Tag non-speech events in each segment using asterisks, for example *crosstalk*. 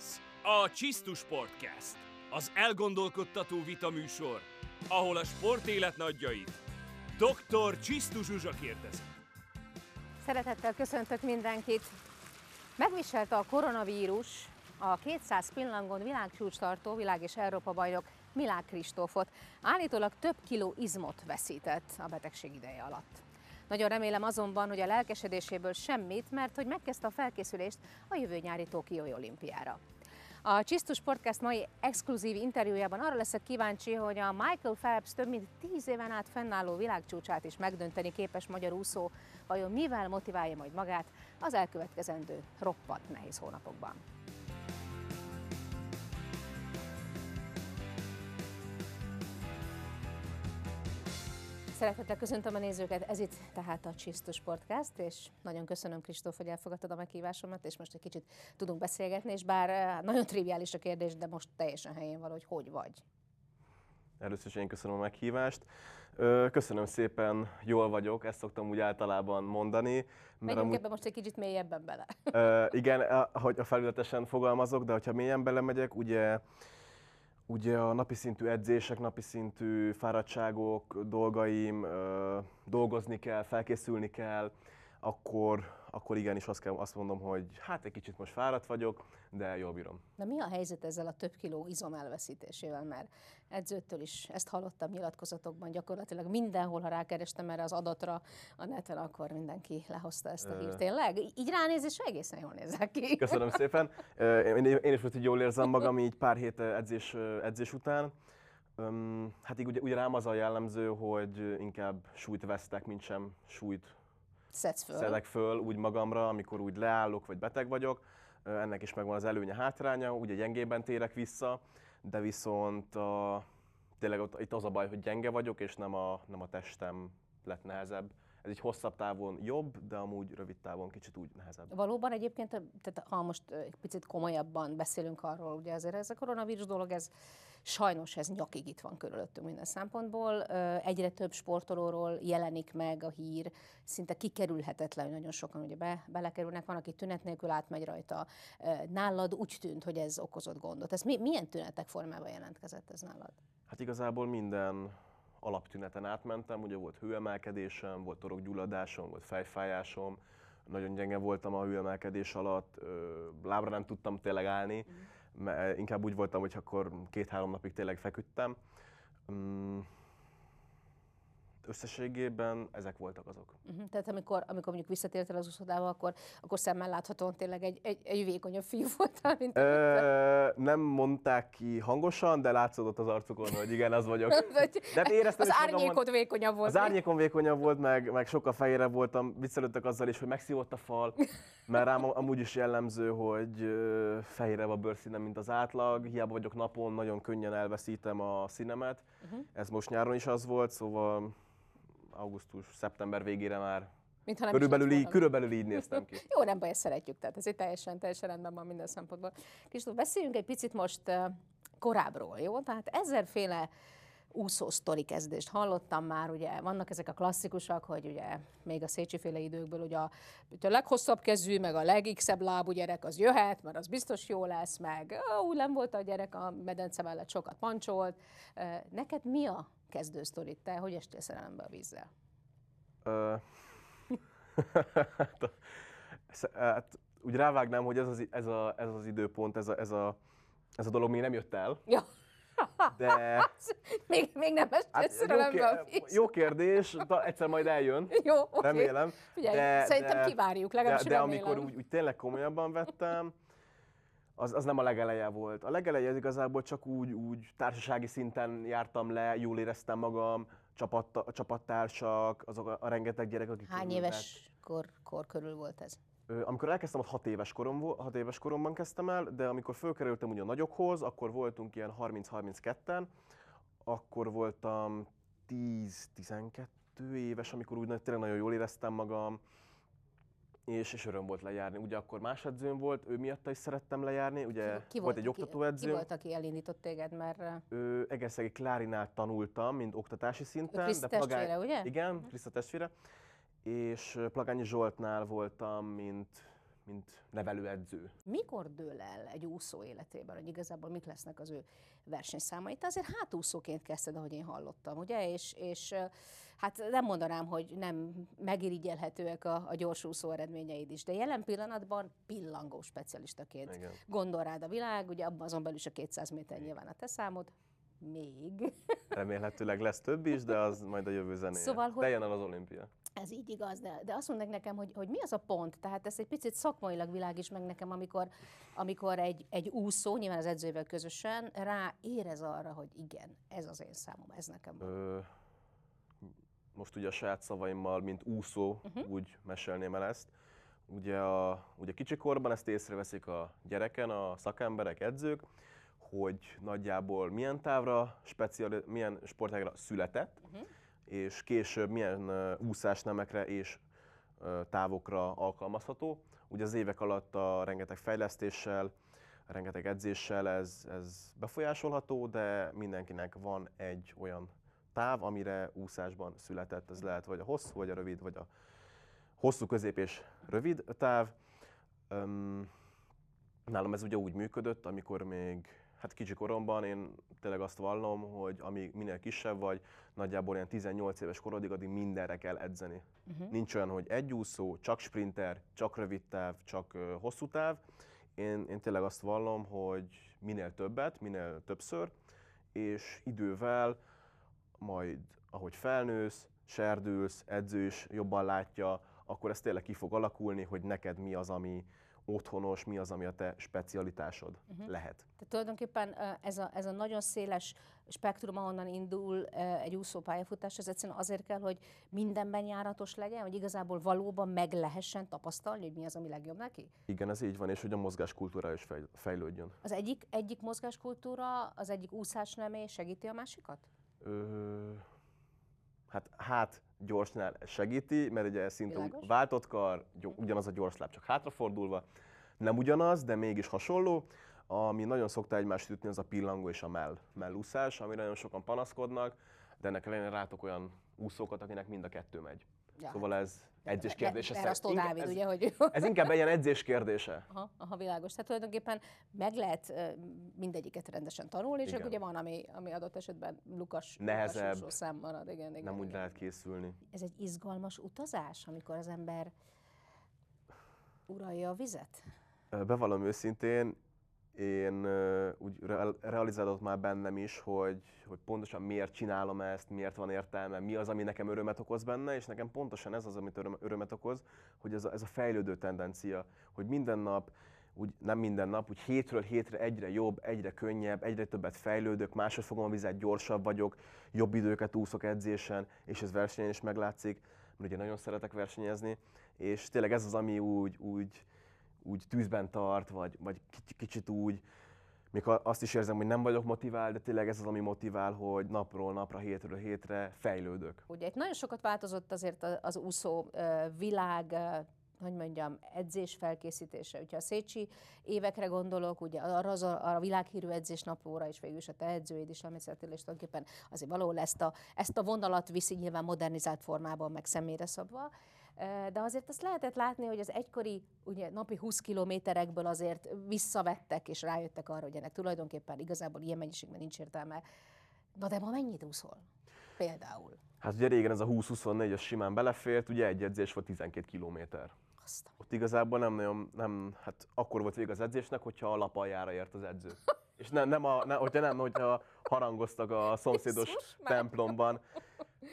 Ez a Csisztus Podcast, az elgondolkodtató vitaműsor, ahol a sportélet nagyjai. dr. Csisztus Zsuzsa kérdezi. Szeretettel köszöntök mindenkit! Megviselte a koronavírus a 200 pillangon tartó világ és Európa bajnok Milák Kristófot. Állítólag több kiló izmot veszített a betegség ideje alatt. Nagyon remélem azonban, hogy a lelkesedéséből semmit, mert hogy megkezdte a felkészülést a jövő nyári Tokiói olimpiára. A Csisztus Podcast mai exkluzív interjújában arra leszek kíváncsi, hogy a Michael Phelps több mint tíz éven át fennálló világcsúcsát is megdönteni képes magyar úszó, vajon mivel motiválja majd magát az elkövetkezendő roppant nehéz hónapokban. Szeretettel köszöntöm a nézőket, ez itt tehát a Csisztus Podcast, és nagyon köszönöm Kristóf, hogy elfogadtad a meghívásomat, és most egy kicsit tudunk beszélgetni, és bár eh, nagyon triviális a kérdés, de most teljesen helyén van, hogy hogy vagy. Először is én köszönöm a meghívást. Köszönöm szépen, jól vagyok, ezt szoktam úgy általában mondani. Mert Megyünk amúgy, ebbe most egy kicsit mélyebben bele. igen, eh, hogy a felületesen fogalmazok, de hogyha mélyen belemegyek, ugye Ugye a napi szintű edzések, napi szintű fáradtságok, dolgaim, dolgozni kell, felkészülni kell, akkor akkor igenis azt, kell, azt mondom, hogy hát egy kicsit most fáradt vagyok, de jól bírom. De mi a helyzet ezzel a több kiló izom elveszítésével? Mert edzőtől is ezt hallottam nyilatkozatokban, gyakorlatilag mindenhol, ha rákerestem erre az adatra a neten, akkor mindenki lehozta ezt a hírt. Tényleg? Így ránézésre egészen jól nézek ki. Köszönöm *laughs* szépen. Én, én is most így jól érzem magam, így pár hét edzés, edzés után. hát így ugye, ugye rám az a jellemző, hogy inkább súlyt vesztek, mint sem súlyt Szedsz föl. szedek föl úgy magamra, amikor úgy leállok, vagy beteg vagyok. Ennek is megvan az előnye, hátránya, ugye gyengében térek vissza, de viszont a, tényleg ott, itt az a baj, hogy gyenge vagyok, és nem a, nem a testem lett nehezebb. Ez egy hosszabb távon jobb, de amúgy rövid távon kicsit úgy nehezebb. Valóban egyébként, tehát ha most egy picit komolyabban beszélünk arról, ugye azért ez a koronavírus dolog, ez Sajnos ez nyakig itt van körülöttünk minden szempontból. Egyre több sportolóról jelenik meg a hír, szinte kikerülhetetlen, hogy nagyon sokan ugye be, belekerülnek, van, aki tünet nélkül átmegy rajta. Nálad úgy tűnt, hogy ez okozott gondot. Ez mi, milyen tünetek formában jelentkezett ez nálad? Hát igazából minden alaptüneten átmentem, ugye volt hőemelkedésem, volt torokgyulladásom, volt fejfájásom, nagyon gyenge voltam a hőemelkedés alatt, lábra nem tudtam tényleg állni, mm inkább úgy voltam, hogy akkor két-három napig tényleg feküdtem. Um, összességében ezek voltak azok. Uh-huh. Tehát amikor, amikor mondjuk visszatértél az úszodába, akkor, akkor szemmel láthatóan tényleg egy, egy, egy vékonyabb fiú voltál, mint Ö, Nem mondták ki hangosan, de látszódott az arcukon, hogy igen, az vagyok. *laughs* de hát éreztem, az árnyékod vékonyabb volt. Az árnyékon vékonyabb volt, meg, meg sokkal fehérebb voltam. Viccelődtek azzal is, hogy megszívott a fal, mert rám amúgy is jellemző, hogy fehérebb a bőrszínem, mint az átlag. Hiába vagyok napon, nagyon könnyen elveszítem a színemet. Uh-huh. Ez most nyáron is az volt, szóval augusztus-szeptember végére már Mintha nem körülbelül, így, körülbelül így néztem ki. Jó, nem baj, ezt szeretjük, tehát ez teljesen, teljesen rendben van minden szempontból. Kisztó, beszéljünk egy picit most korábbról, jó? Tehát ezerféle úszó sztori kezdést hallottam már, ugye vannak ezek a klasszikusak, hogy ugye még a Szécsi féle időkből ugye a, a leghosszabb kezű, meg a legixebb lábú gyerek az jöhet, mert az biztos jó lesz, meg ó, nem volt a gyerek, a medence mellett sokat pancsolt. Neked mi a kezdő sztorit te, hogy estél szerelembe a vízzel? Ö... *laughs* Hát, hát, úgy rávágnám, hogy ez az, ez a, ez az időpont, ez a, ez, a, ez a dolog még nem jött el. Ja. De... *laughs* még, még nem estél hát, szerelembe jó, a víz. Jó kérdés, de egyszer majd eljön. *laughs* Jó, okay. Remélem. Figyelj, de, szerintem de, kivárjuk, legalábbis de, de amikor úgy, úgy tényleg komolyabban vettem, az, az nem a legeleje volt. A legeleje az igazából csak úgy, úgy társasági szinten jártam le, jól éreztem magam, csapat, a csapattársak, azok a, a rengeteg gyerek, akik... Hány éves kor, kor körül volt ez? Amikor elkezdtem, ott 6 éves, korom, hat éves koromban kezdtem el, de amikor fölkerültem ugye a nagyokhoz, akkor voltunk ilyen 30-32-en, akkor voltam 10-12 éves, amikor úgy tényleg nagyon jól éreztem magam, és, és öröm volt lejárni. Ugye akkor más edzőm volt, ő miatta is szerettem lejárni, ugye ki, ki volt, volt egy oktatóedző. Ki volt, aki elindított téged mert Ő Egerszegi Klárinál tanultam, mint oktatási szinten. Ő de testvére, plagány... ugye? Igen, Kriszta testvére. És Plagányi Zsoltnál voltam, mint, mint nevelőedző. Mikor dől el egy úszó életében, hogy igazából mik lesznek az ő versenyszámai? Te azért hátúszóként kezdted, ahogy én hallottam, ugye? És, és hát nem mondanám, hogy nem megirigyelhetőek a, a gyorsúszó eredményeid is, de jelen pillanatban pillangó specialistaként Igen. gondol rád a világ, ugye abban azon belül is a 200 méter Igen. nyilván a te számod, még. *laughs* Remélhetőleg lesz több is, de az majd a jövő zenéje. Szóval, hogy... De jön el az olimpia. Ez így igaz, de, de azt mondják nekem, hogy, hogy mi az a pont, tehát ez egy picit szakmailag világ is meg nekem, amikor, amikor egy, egy úszó, nyilván az edzővel közösen, rá érez arra, hogy igen, ez az én számom, ez nekem van. Ö, most ugye a saját szavaimmal, mint úszó, uh-huh. úgy mesélném el ezt. Ugye a, ugye kicsi korban ezt észreveszik a gyereken a szakemberek, edzők, hogy nagyjából milyen távra, speciali, milyen sportágra született, uh-huh. és később milyen úszásnemekre és távokra alkalmazható. Ugye az évek alatt a rengeteg fejlesztéssel, rengeteg edzéssel ez, ez befolyásolható, de mindenkinek van egy olyan táv, amire úszásban született. Ez lehet vagy a hosszú, vagy a rövid, vagy a hosszú, közép és rövid táv. Um, nálam ez ugye úgy működött, amikor még hát kicsi koromban én tényleg azt vallom, hogy amíg minél kisebb vagy, nagyjából ilyen 18 éves korodig, addig mindenre kell edzeni. Uh-huh. Nincs olyan, hogy egy úszó, csak sprinter, csak rövid táv, csak uh, hosszú táv. Én, én tényleg azt vallom, hogy minél többet, minél többször, és idővel majd ahogy felnősz, serdülsz, edzős, jobban látja, akkor ez tényleg ki fog alakulni, hogy neked mi az, ami otthonos, mi az, ami a te specialitásod uh-huh. lehet. Tehát tulajdonképpen ez a, ez a nagyon széles spektrum, ahonnan indul egy úszó pályafutás, ez egyszerűen azért kell, hogy mindenben járatos legyen, hogy igazából valóban meg lehessen tapasztalni, hogy mi az, ami legjobb neki? Igen, ez így van, és hogy a mozgáskultúra is fejlődjön. Az egyik, egyik mozgáskultúra, az egyik nemé segíti a másikat? ö, hát, hát gyorsnál segíti, mert ugye szinte Világos? váltott kar, ugyanaz a gyors láb, csak hátrafordulva. Nem ugyanaz, de mégis hasonló. Ami nagyon szokta egymást ütni, az a pillangó és a mell, mellúszás, amire nagyon sokan panaszkodnak, de ennek ellenére rátok olyan úszókat, akinek mind a kettő megy. Ja. Szóval ez edzés e- kérdése. azt szóval Dávid, ez, ugye, hogy... ez inkább egy ilyen edzés kérdése. Aha, aha, világos. Tehát tulajdonképpen meg lehet mindegyiket rendesen tanulni, és ugye van, ami, ami adott esetben lukas, Nehezebb, szem szám marad. Igen, igen, nem igen. úgy lehet készülni. Ez egy izgalmas utazás, amikor az ember uralja a vizet? Bevallom őszintén, én úgy realizálódott már bennem is, hogy, hogy pontosan miért csinálom ezt, miért van értelme, mi az, ami nekem örömet okoz benne, és nekem pontosan ez az, amit öröm, örömet okoz, hogy ez a, ez a fejlődő tendencia, hogy minden nap úgy nem minden nap, úgy hétről hétre egyre jobb, egyre könnyebb, egyre többet fejlődök, máshogy fogom a vizet, gyorsabb vagyok, jobb időket úszok edzésen, és ez versenyen is meglátszik, mert ugye nagyon szeretek versenyezni, és tényleg ez az, ami úgy, úgy úgy tűzben tart, vagy, vagy kicsit úgy, mikor azt is érzem, hogy nem vagyok motivált, de tényleg ez az, ami motivál, hogy napról napra, hétről hétre fejlődök. Ugye itt nagyon sokat változott azért az úszó világ, hogy mondjam, edzés felkészítése. Ugye a Szécsi évekre gondolok, ugye arra, az, a, a világhírű edzés napóra, is, végül is a te edzőid is, Lamicel és tulajdonképpen azért való ezt a, ezt a vonalat viszi nyilván modernizált formában, meg személyre szabva de azért azt lehetett látni, hogy az egykori ugye, napi 20 kilométerekből azért visszavettek, és rájöttek arra, hogy ennek tulajdonképpen igazából ilyen mennyiségben nincs értelme. Na de ma mennyit úszol? Például. Hát ugye régen ez a 20 24 az simán belefért, ugye egy edzés volt 12 kilométer. Ott igazából nem nagyon, nem, hát akkor volt vég az edzésnek, hogyha a lapaljára ért az edző. És nem, nem a, nem, hogyha nem, hogyha harangoztak a szomszédos templomban.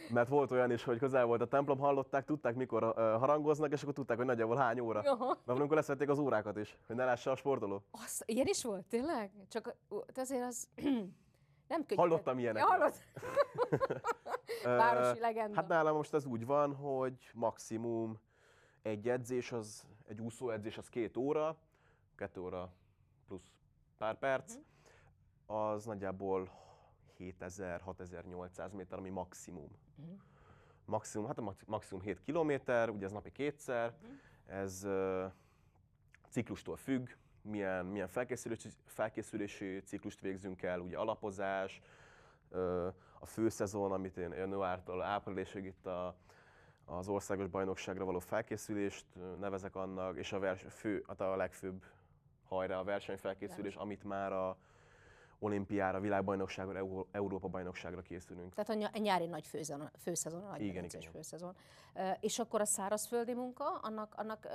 Mert volt olyan is, hogy közel volt a templom, hallották, tudták, mikor harangoznak, és akkor tudták, hogy nagyjából hány óra. Aha. Mert amikor leszették az órákat is, hogy ne lássa a sportoló. Az, ilyen is volt, tényleg? Csak azért az... *clears throat* Nem könnyű. Hallottam ilyeneket. Hallott. Városi legenda. Hát nálam most ez úgy van, hogy maximum egy edzés, az, egy úszó edzés az két óra, kettő óra plusz pár perc, mhm. az nagyjából 7000-6800 méter, ami maximum. Uh-huh. Maximum, hát a maximum 7 kilométer, ugye ez napi kétszer, uh-huh. ez uh, ciklustól függ, milyen, milyen felkészülési, felkészülési ciklust végzünk el, ugye alapozás, uh, a főszezon, amit én januártól áprilisig itt a, az országos bajnokságra való felkészülést nevezek annak, és a, vers, fő, hát a legfőbb hajra a versenyfelkészülés, amit már a, olimpiára, világbajnokságra, Európa-bajnokságra készülünk. Tehát a nyári nagy főzon, főszezon a nagy igen, igen. főszezon. És akkor a szárazföldi munka, annak, annak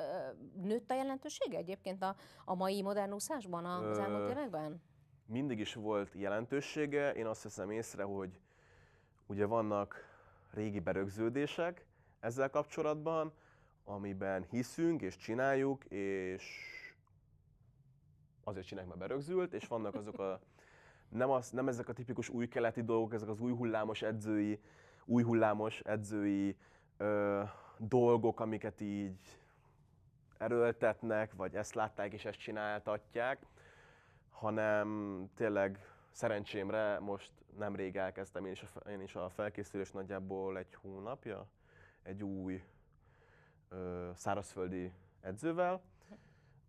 nőtt a jelentősége egyébként a, a mai modern úszásban az elmúlt években? Mindig is volt jelentősége. Én azt hiszem észre, hogy ugye vannak régi berögződések ezzel kapcsolatban, amiben hiszünk és csináljuk, és azért csinálják, mert berögzült, és vannak azok a *laughs* nem, az, nem ezek a tipikus új keleti dolgok, ezek az új hullámos edzői, új hullámos edzői ö, dolgok, amiket így erőltetnek, vagy ezt látták és ezt csináltatják, hanem tényleg szerencsémre most nemrég elkezdtem én is a, én is a felkészülés nagyjából egy hónapja, egy új ö, szárazföldi edzővel. Hm.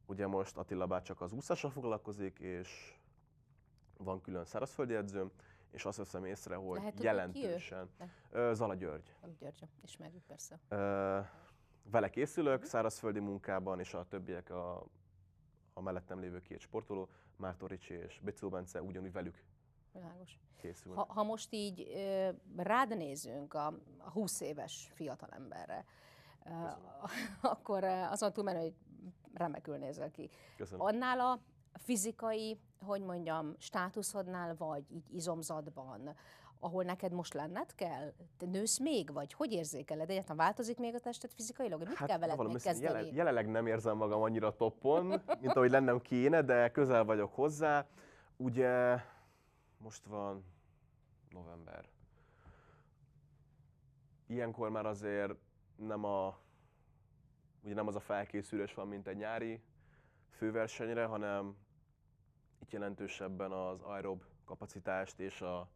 Ugye most Attila bár csak az úszással foglalkozik, és van külön szárazföldi edzőm, és azt veszem észre, hogy Lehet, jelentősen. Hogy Zala György. György, ismerjük persze. Vele készülök, mhm. szárazföldi munkában, és a többiek a, a mellettem lévő két sportoló, Mártó Ricsi és Bicó Bence, ugyanúgy velük Világos. Készül. Ha, ha most így ö, rád nézünk a, a 20 éves fiatalemberre, *laughs* akkor azon túl menő, hogy remekül nézel ki. Köszönöm. Annál a fizikai, hogy mondjam, státuszodnál vagy, így izomzatban, ahol neked most lenned kell? Te nősz még, vagy hogy érzékeled? Egyáltalán változik még a tested fizikailag? Mit hát, kell veled kezdeni? Jelen, jelenleg nem érzem magam annyira toppon, mint ahogy lennem kéne, de közel vagyok hozzá. Ugye most van november. Ilyenkor már azért nem a ugye nem az a felkészülés van, mint egy nyári főversenyre, hanem jelentősebben az aerob kapacitást és a,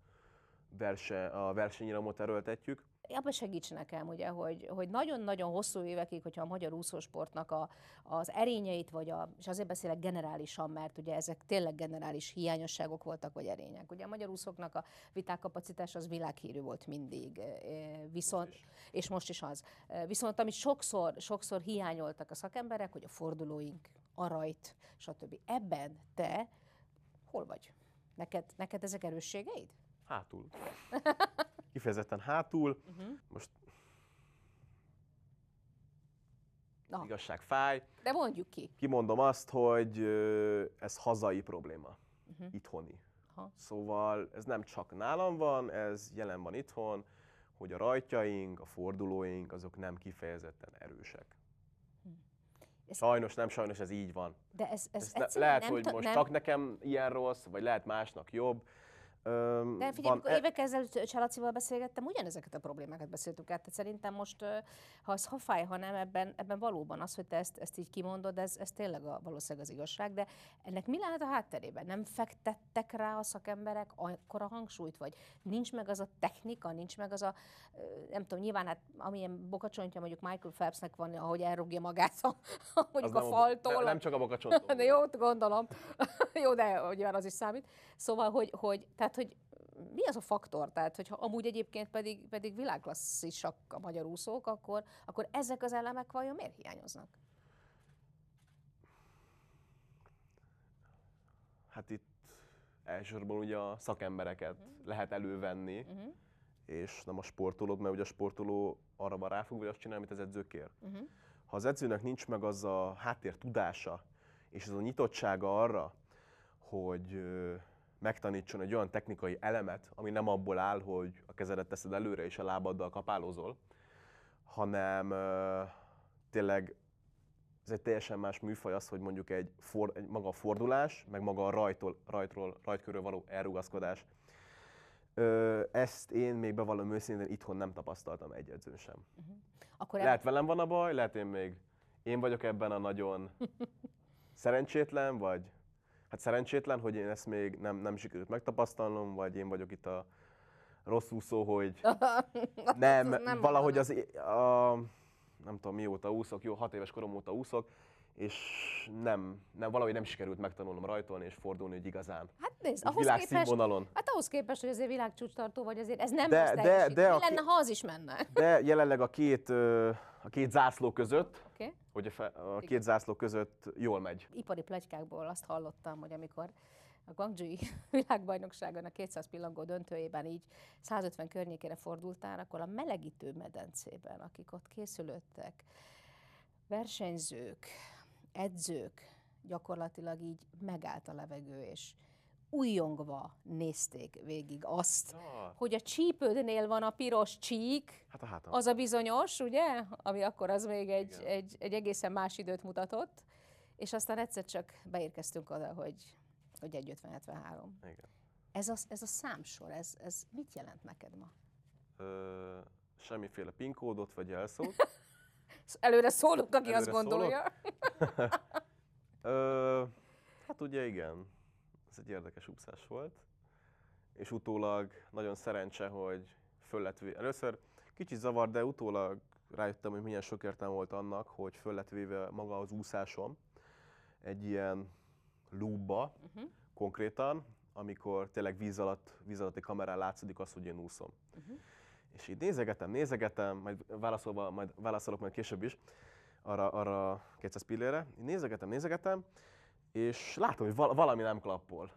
verse, a versenyiramot erőltetjük. Abba segíts nekem, ugye, hogy, hogy nagyon-nagyon hosszú évekig, hogyha a magyar úszósportnak a, az erényeit, vagy a, és azért beszélek generálisan, mert ugye ezek tényleg generális hiányosságok voltak, vagy erények. Ugye a magyar úszóknak a vitákapacitás az világhírű volt mindig, e, e, viszont, most és most is az. E, viszont amit sokszor, sokszor hiányoltak a szakemberek, hogy a fordulóink, a rajt, stb. Ebben te hol vagy? Neked, neked ezek erősségeid? Hátul. *laughs* Kifejezetten hátul. Uh-huh. Most Na. igazság fáj. De mondjuk ki. Kimondom azt, hogy ez hazai probléma, uh-huh. itthoni. Aha. Szóval ez nem csak nálam van, ez jelen van itthon, hogy a rajtjaink, a fordulóink, azok nem kifejezetten erősek. Ez sajnos, nem sajnos, ez így van. De ez, ez, ez ne, lehet, nem hogy most nem... csak nekem ilyen rossz, vagy lehet másnak jobb, Öm, De figyelj, amikor e- évek ezelőtt Csalacival beszélgettem, ugyanezeket a problémákat beszéltük át. Tehát szerintem most, ha az ha fáj, ha nem, ebben, ebben valóban az, hogy te ezt, ezt így kimondod, ez, ez tényleg a, valószínűleg az igazság. De ennek mi lehet a hátterében? Nem fektettek rá a szakemberek akkor a hangsúlyt, vagy nincs meg az a technika, nincs meg az a, nem tudom, nyilván hát amilyen bokacsontja mondjuk Michael Phelpsnek van, ahogy elrúgja magát a, mondjuk az a nem faltól. nem csak a *laughs* De jó, gondolom. *laughs* jó, de nyilván az is számít. Szóval, hogy, hogy tehát hogy mi az a faktor? Tehát, hogyha amúgy egyébként pedig, pedig világklasszisak a magyar úszók, akkor, akkor ezek az elemek vajon miért hiányoznak? Hát itt elsősorban ugye a szakembereket uh-huh. lehet elővenni, uh-huh. és nem a sportolót, mert ugye a sportoló arra van ráfog, hogy azt csinál, amit az edző kér. Uh-huh. Mhm. Ha az edzőnek nincs meg az a háttér tudása, és az a nyitottsága arra, hogy megtanítson egy olyan technikai elemet, ami nem abból áll, hogy a kezedet teszed előre és a lábaddal kapálózol, hanem ö, tényleg ez egy teljesen más műfaj az, hogy mondjuk egy, for, egy maga a fordulás, meg maga a rajtól, rajtról, rajtkörül való elrugaszkodás. Ö, ezt én még bevallom őszintén itthon nem tapasztaltam egy edzőn sem. Uh-huh. Akkor lehet velem van a baj, lehet én még én vagyok ebben a nagyon *laughs* szerencsétlen, vagy hát szerencsétlen, hogy én ezt még nem, nem sikerült megtapasztalnom, vagy én vagyok itt a rossz úszó, hogy *laughs* nem, nem valahogy az, a, nem tudom mióta úszok, jó, hat éves korom óta úszok, és nem, nem, valahogy nem sikerült megtanulnom rajtolni és fordulni, hogy igazán. Hát nézd, ahhoz világ képest, Hát ahhoz képest, hogy azért világcsúcstartó vagy, azért ez nem de, rossz de, de, a Mi lenne, ha az is menne? De jelenleg a két, a két zászló között, okay. hogy a, a két zászló között jól megy. Ipari plegykákból azt hallottam, hogy amikor a Guangzhou *laughs* világbajnokságon a 200 pillangó döntőjében így 150 környékére fordultál, akkor a melegítő medencében, akik ott készülöttek, versenyzők, edzők gyakorlatilag így megállt a levegő, és újongva nézték végig azt, ja. hogy a csípődnél van a piros csík, hát a hátam. az a bizonyos, ugye? Ami akkor az még egy, egy, egy egészen más időt mutatott, és aztán egyszer csak beérkeztünk oda, hogy, hogy 150 Igen. Ez a, ez a számsor, ez, ez mit jelent neked ma? Ö, semmiféle pinkódot vagy elszót. *laughs* Előre szólunk, aki Előre azt gondolja. *laughs* Ö, hát ugye igen, ez egy érdekes úszás volt, és utólag nagyon szerencse, hogy föl lett véve. Először kicsit zavar, de utólag rájöttem, hogy milyen sok értelme volt annak, hogy föl lett véve maga az úszásom egy ilyen lúba, uh-huh. konkrétan, amikor tényleg víz alatt, víz egy kamerán látszik az, hogy én úszom. Uh-huh. És így nézegetem, nézegetem, majd válaszolva, majd válaszolok majd később is arra, arra 200 pillére. Így nézegetem, nézegetem, és látom, hogy val- valami nem klappol.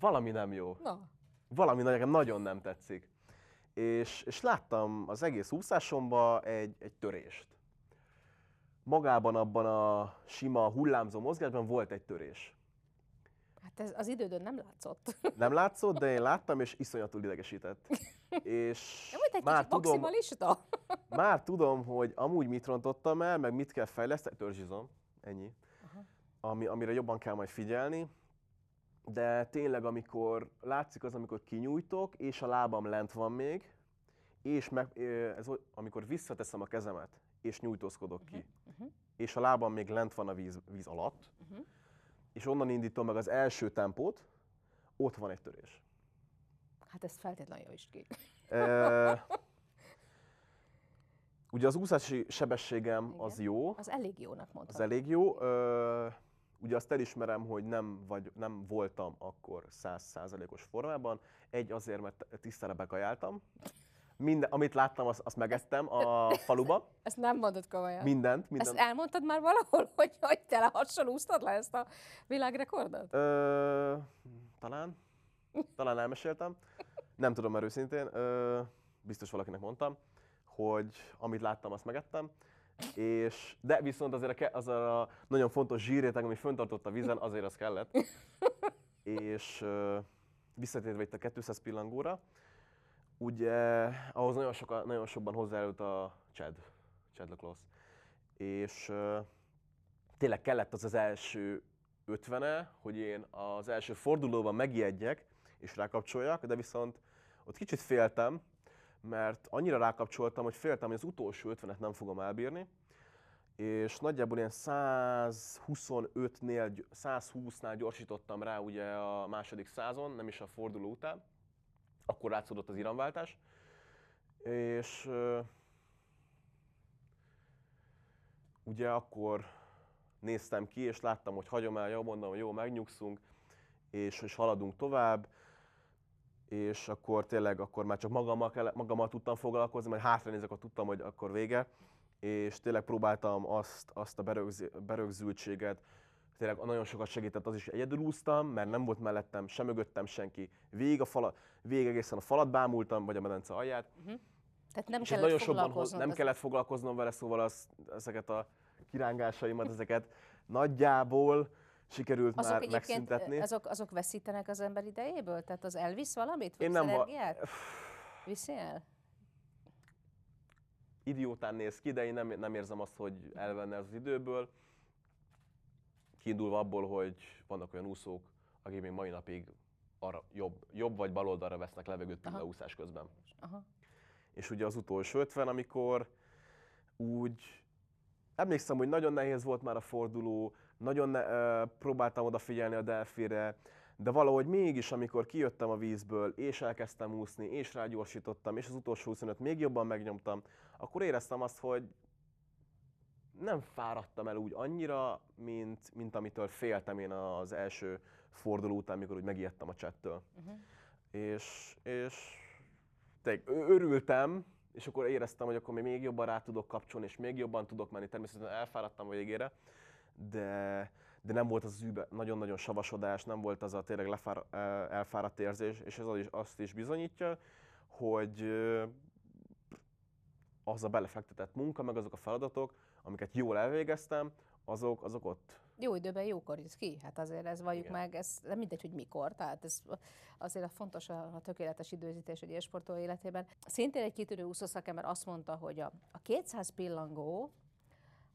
Valami nem jó. Na. Valami nekem nagyon nem tetszik. És, és láttam az egész úszásomba egy, egy törést. Magában abban a sima hullámzó mozgásban volt egy törés. Hát ez az idődön nem látszott. Nem látszott, de én *laughs* láttam, és iszonyatul idegesített és Nem volt egy már tudom, maximalista? *laughs* már tudom, hogy amúgy mit rontottam el, meg mit kell fejleszteni, törzsizom, ennyi, Aha. ami, amire jobban kell majd figyelni, de tényleg, amikor látszik az, amikor kinyújtok, és a lábam lent van még, és meg, ez, amikor visszateszem a kezemet, és nyújtózkodok uh-huh. ki, uh-huh. és a lábam még lent van a víz, víz alatt, uh-huh. és onnan indítom meg az első tempót, ott van egy törés. Hát ezt feltétlenül javítsd ki. E, ugye az úszási sebességem Igen. az jó. Az elég jónak mondtam. Az elég jó. E, ugye azt elismerem, hogy nem, vagy, nem voltam akkor százszázalékos formában. Egy azért, mert tisztára bekajáltam. Minden, amit láttam, azt, azt megettem a faluba. *laughs* Ezt nem mondod komolyan. Mindent. mindent. Ezt elmondtad már valahol, *laughs* hogy, hogy te lehassal úsztad le ezt a világrekordot? Ö, talán. Talán elmeséltem. Nem tudom már őszintén, ö, biztos valakinek mondtam, hogy amit láttam, azt megettem. És, de viszont azért a, az a nagyon fontos zsírréteg, ami föntartott a vízen, azért az kellett. és ö, visszatérve itt a 200 pillangóra, ugye ahhoz nagyon, soka, nagyon sokban hozzájárult a Chad, Chad Leclos. És ö, tényleg kellett az az első 50 -e, hogy én az első fordulóban megijedjek és rákapcsoljak, de viszont ott kicsit féltem, mert annyira rákapcsoltam, hogy féltem, hogy az utolsó 50-et nem fogom elbírni, és nagyjából ilyen 125-nél, 120-nál gyorsítottam rá ugye a második százon, nem is a forduló után, akkor látszódott az iramváltás, és ugye akkor néztem ki, és láttam, hogy hagyom el, mondom, hogy jó, megnyugszunk, és, és haladunk tovább és akkor tényleg akkor már csak magammal, kell, magammal tudtam foglalkozni, majd hátranézek, akkor tudtam, hogy akkor vége, és tényleg próbáltam azt, azt a berögz, berögzültséget, tényleg nagyon sokat segített az is, egyedül úsztam, mert nem volt mellettem, sem mögöttem senki, végig, a fala, végig egészen a falat bámultam, vagy a medence alját. Uh-huh. Tehát nem és kellett nagyon foglalkoznod. nem az... kellett foglalkoznom vele, szóval az, ezeket a kirángásaimat, ezeket nagyjából sikerült azok már megszüntetni. Azok, azok veszítenek az ember idejéből? Tehát az elvisz valamit? Én nem energiát? Ha... Viszi el? Idiótán néz ki, de én nem, nem érzem azt, hogy elvenne az időből. Kiindulva abból, hogy vannak olyan úszók, akik még mai napig arra jobb, jobb vagy bal vesznek levegőt a úszás közben. Aha. És ugye az utolsó 50, amikor úgy emlékszem, hogy nagyon nehéz volt már a forduló, nagyon ö, próbáltam odafigyelni a delfire, de valahogy mégis, amikor kijöttem a vízből, és elkezdtem úszni, és rágyorsítottam, és az utolsó 25 még jobban megnyomtam, akkor éreztem azt, hogy nem fáradtam el úgy annyira, mint, mint amitől féltem én az első forduló után, amikor úgy megijedtem a csettől. Uh-huh. És, és te, örültem, és akkor éreztem, hogy akkor még jobban rá tudok kapcsolni, és még jobban tudok menni. Természetesen elfáradtam a végére, de, de nem volt az, az übe, nagyon-nagyon savasodás, nem volt az a tényleg lefár, elfáradt érzés, és ez az azt is bizonyítja, hogy az a belefektetett munka, meg azok a feladatok, amiket jól elvégeztem, azok, azok ott. Jó időben jókor jut ki, hát azért ez valljuk Igen. meg, ez nem mindegy, hogy mikor, tehát ez azért fontos a, a tökéletes időzítés egy sportoló életében. Szintén egy kitűnő úszószakember azt mondta, hogy a, a 200 pillangó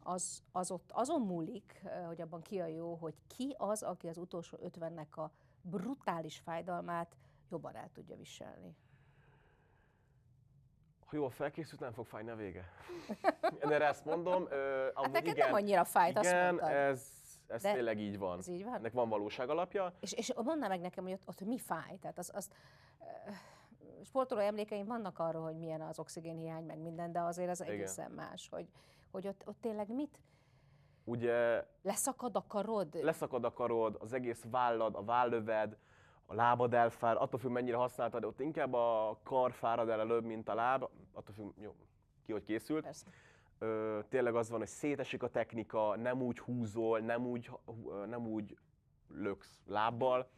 az, az ott azon múlik, hogy abban ki a jó, hogy ki az, aki az utolsó ötvennek a brutális fájdalmát jobban el tudja viselni. Ha jól felkészült, nem fog fájni a vége. *laughs* Én erre ezt mondom. Ö, hát neked igen, nem annyira fájt, igen, azt mondtad. ez, ez De tényleg így van. Ez így van. Ennek van valóság alapja. És, és mondd meg nekem, hogy ott, ott mi fáj. Tehát az, az, sportoló emlékeim vannak arról, hogy milyen az oxigénhiány, meg minden, de azért az Igen. egészen más, hogy hogy ott, ott tényleg mit? Ugye... Leszakad a karod? Leszakad a karod, az egész vállad, a vállöved, a lábad elfár, attól függ mennyire használtad, ott inkább a kar fárad el előbb, mint a láb, attól függ, jó, ki hogy készült. Persze. Ö, tényleg az van, hogy szétesik a technika, nem úgy húzol, nem úgy, nem úgy löksz lábbal,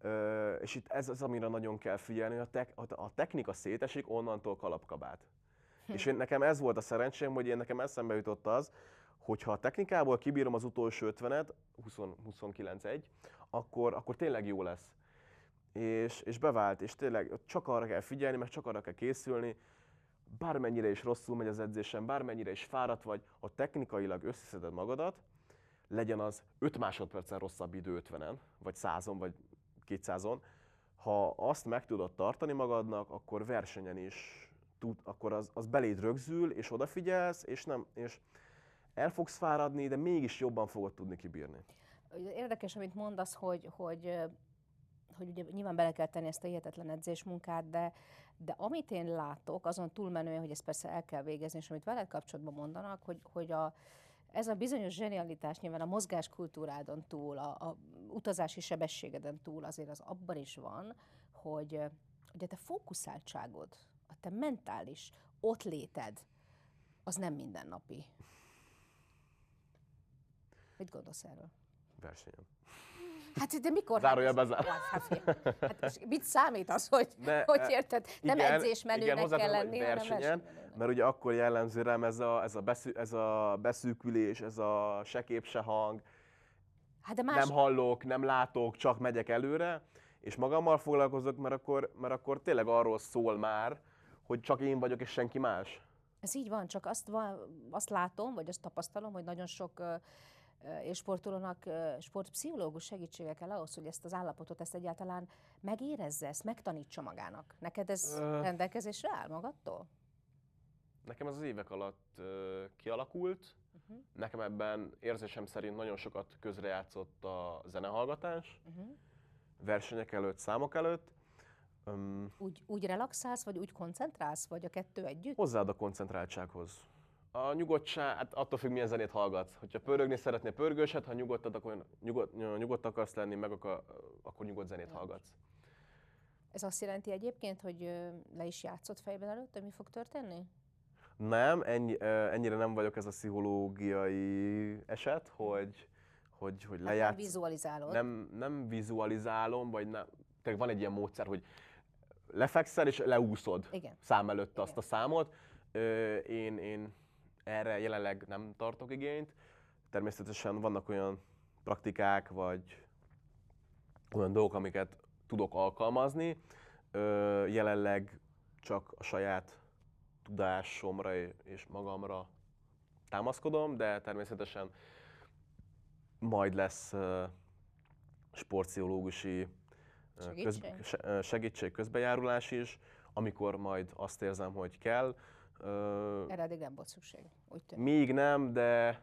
ö, és itt ez az, amire nagyon kell figyelni, a, te, a, a technika szétesik, onnantól kalapkabát. És én, nekem ez volt a szerencsém, hogy én nekem eszembe jutott az, ha a technikából kibírom az utolsó 50-et, 29-1, akkor, akkor tényleg jó lesz. És, és bevált, és tényleg csak arra kell figyelni, mert csak arra kell készülni, bármennyire is rosszul megy az edzésen, bármennyire is fáradt vagy, ha technikailag összeszeded magadat, legyen az 5 másodpercen rosszabb idő 50-en, vagy 100-on, vagy 200-on, ha azt meg tudod tartani magadnak, akkor versenyen is tud, akkor az, az beléd rögzül, és odafigyelsz, és, nem, és el fogsz fáradni, de mégis jobban fogod tudni kibírni. Érdekes, amit mondasz, hogy, hogy hogy ugye nyilván bele kell tenni ezt a hihetetlen munkát de, de amit én látok, azon túlmenően, hogy ezt persze el kell végezni, és amit veled kapcsolatban mondanak, hogy, hogy a, ez a bizonyos zsenialitás nyilván a mozgáskultúrádon túl, a, a utazási sebességeden túl azért az abban is van, hogy ugye te fókuszáltságod a te mentális ott léted, az nem mindennapi. Mit gondolsz erről? Versenyem. Hát, de mikor? *laughs* Zárója bezár. Hát, hát, mit számít az, hogy, de, hogy e, érted? Nem igen, edzésmenőnek igen, kell lenni, versenyen, hanem Mert ugye akkor jellemző rám ez a, ez, a beszű, ez a beszűkülés, ez a se kép, se hang, hát de más... nem hallok, nem látok, csak megyek előre, és magammal foglalkozok, mert akkor, mert akkor tényleg arról szól már, hogy csak én vagyok és senki más? Ez így van, csak azt, van, azt látom, vagy azt tapasztalom, hogy nagyon sok és sportolónak sportpszichológus segítsége kell ahhoz, hogy ezt az állapotot, ezt egyáltalán megérezze, ezt megtanítsa magának. Neked ez Ö... rendelkezésre áll magadtól? Nekem ez az évek alatt kialakult. Uh-huh. Nekem ebben érzésem szerint nagyon sokat közrejátszott a zenehallgatás, uh-huh. versenyek előtt, számok előtt, Um, úgy, úgy relaxálsz, vagy úgy koncentrálsz, vagy a kettő együtt? Hozzáad a koncentráltsághoz. A nyugodtság, hát attól függ, milyen zenét hallgatsz. Hogyha pörögni szeretnél, pörgőset, ha nyugodtad, akkor nyugod, nyugodt akarsz lenni, meg akar, akkor nyugodt zenét Jó. hallgatsz. Ez azt jelenti egyébként, hogy le is játszott fejben előtt, hogy mi fog történni? Nem, ennyi, ennyire nem vagyok ez a pszichológiai eset, hogy, hogy, hogy hát lejátsz... Hát nem vizualizálom. Nem, nem vizualizálom, vagy nem, tehát van egy ilyen módszer, hogy lefekszel és leúszod Igen. szám előtt Igen. azt a számot. Ö, én, én erre jelenleg nem tartok igényt. Természetesen vannak olyan praktikák, vagy olyan dolgok, amiket tudok alkalmazni. Ö, jelenleg csak a saját tudásomra és magamra támaszkodom, de természetesen majd lesz sportziológusi segítség, köz, segítség közbejárulás is, amikor majd azt érzem, hogy kell. Erre eddig nem volt szükség, úgy tűnik. Még nem, de